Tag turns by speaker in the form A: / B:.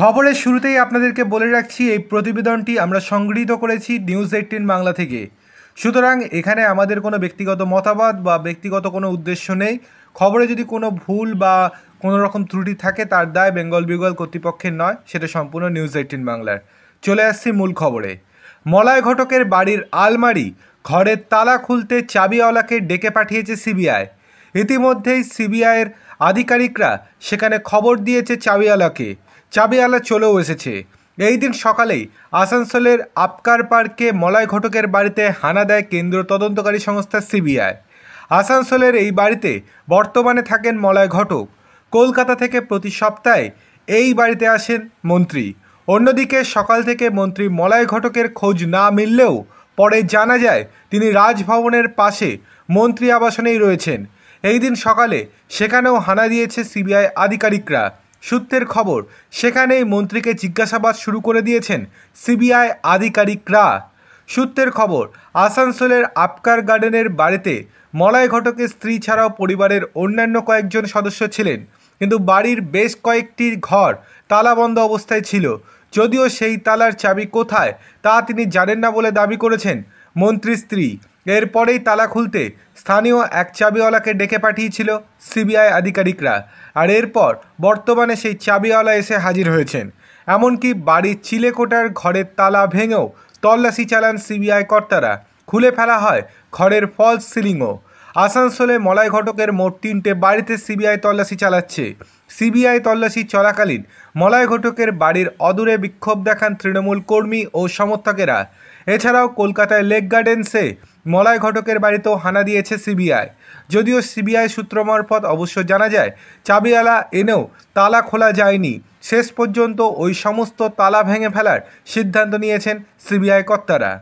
A: খবরের শুরুতেই আপনাদেরকে বলে রাখছি এই প্রতিবেদনটি আমরা সংগৃহীত করেছি নিউজ এইটিন বাংলা থেকে সুতরাং এখানে আমাদের কোনো ব্যক্তিগত মতামত বা ব্যক্তিগত কোনো উদ্দেশ্য নেই খবরে যদি কোনো ভুল বা কোনো রকম ত্রুটি থাকে তার দায় বেঙ্গল বিগল কর্তৃপক্ষের নয় সেটা সম্পূর্ণ নিউজ এইটিন বাংলার চলে আসছি মূল খবরে মলয় ঘটকের বাড়ির আলমারি ঘরের তালা খুলতে চাবিওয়ালাকে ডেকে পাঠিয়েছে সিবিআই ইতিমধ্যেই সিবিআইয়ের আধিকারিকরা সেখানে খবর দিয়েছে চাবিওয়ালাকে চাবিওয়ালা চলেও এসেছে এই দিন সকালেই আসানসোলের আপকার পার্কে মলয় ঘটকের বাড়িতে হানা দেয় কেন্দ্র তদন্তকারী সংস্থা সিবিআই আসানসোলের এই বাড়িতে বর্তমানে থাকেন মলয় ঘটক কলকাতা থেকে প্রতি সপ্তাহে এই বাড়িতে আসেন মন্ত্রী অন্যদিকে সকাল থেকে মন্ত্রী মলয় ঘটকের খোঁজ না মিললেও পরে জানা যায় তিনি রাজভবনের পাশে মন্ত্রী আবাসনেই রয়েছেন এই দিন সকালে সেখানেও হানা দিয়েছে সিবিআই আধিকারিকরা সূত্রের খবর সেখানেই মন্ত্রীকে জিজ্ঞাসাবাদ শুরু করে দিয়েছেন সিবিআই আধিকারিকরা সূত্রের খবর আসানসোলের আপকার গার্ডেনের বাড়িতে মলয় ঘটকের স্ত্রী ছাড়াও পরিবারের অন্যান্য কয়েকজন সদস্য ছিলেন কিন্তু বাড়ির বেশ কয়েকটি ঘর তালাবন্ধ অবস্থায় ছিল যদিও সেই তালার চাবি কোথায় তা তিনি জানেন না বলে দাবি করেছেন মন্ত্রী স্ত্রী এরপরেই তালা খুলতে স্থানীয় এক চাবিওয়ালাকে ডেকে পাঠিয়েছিল সিবিআই আধিকারিকরা আর এরপর বর্তমানে সেই চাবিওয়ালা এসে হাজির হয়েছেন এমনকি বাড়ির চিলেকোটার ঘরের তালা ভেঙেও তল্লাশি চালান সিবিআই কর্তারা খুলে ফেলা হয় ঘরের ফলস সিলিংও আসানসোলে মলাই ঘটকের মোট তিনটে বাড়িতে সিবিআই তল্লাশি চালাচ্ছে সিবিআই তল্লাশি চলাকালীন মলয় ঘটকের বাড়ির অদূরে বিক্ষোভ দেখান তৃণমূল কর্মী ও সমর্থকেরা এছাড়াও কলকাতায় লেক গার্ডেন্সে মলয় ঘটকের বাড়িতেও হানা দিয়েছে সিবিআই যদিও সিবিআই সূত্র মারফত অবশ্য জানা যায় চাবিওয়ালা এনেও তালা খোলা যায়নি শেষ পর্যন্ত ওই সমস্ত তালা ভেঙে ফেলার সিদ্ধান্ত নিয়েছেন সিবিআই কর্তারা